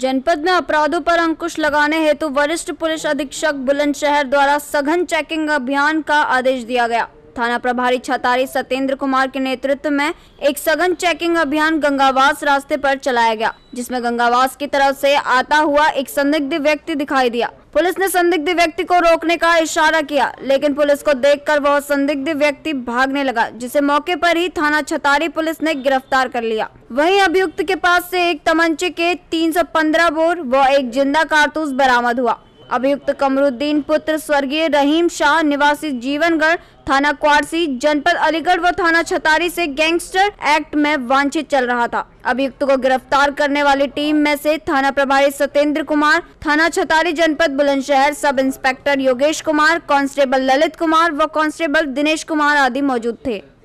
जनपद में अपराधों पर अंकुश लगाने हेतु वरिष्ठ पुलिस अधीक्षक बुलंदशहर द्वारा सघन चेकिंग अभियान का आदेश दिया गया थाना प्रभारी छतारी सत्येंद्र कुमार के नेतृत्व में एक सघन चेकिंग अभियान गंगावास रास्ते पर चलाया गया जिसमें गंगावास की तरफ से आता हुआ एक संदिग्ध व्यक्ति दिखाई दिया पुलिस ने संदिग्ध व्यक्ति को रोकने का इशारा किया लेकिन पुलिस को देखकर वह संदिग्ध व्यक्ति भागने लगा जिसे मौके पर ही थाना छतारी पुलिस ने गिरफ्तार कर लिया वहीं अभियुक्त के पास से एक तमंचे के 315 बोर व एक जिंदा कारतूस बरामद हुआ अभियुक्त कमरुद्दीन पुत्र स्वर्गीय रहीम शाह निवासी जीवनगढ़ थाना क्वारसी जनपद अलीगढ़ व थाना छतारी से गैंगस्टर एक्ट में वांछित चल रहा था अभियुक्त को गिरफ्तार करने वाली टीम में से थाना प्रभारी सत्येंद्र कुमार थाना छतारी जनपद Bulandshahr sub inspector Yogesh Kumar constable Lalit Kumar व कांस्टेबल दिनेश कुमार आदि मौजूद थे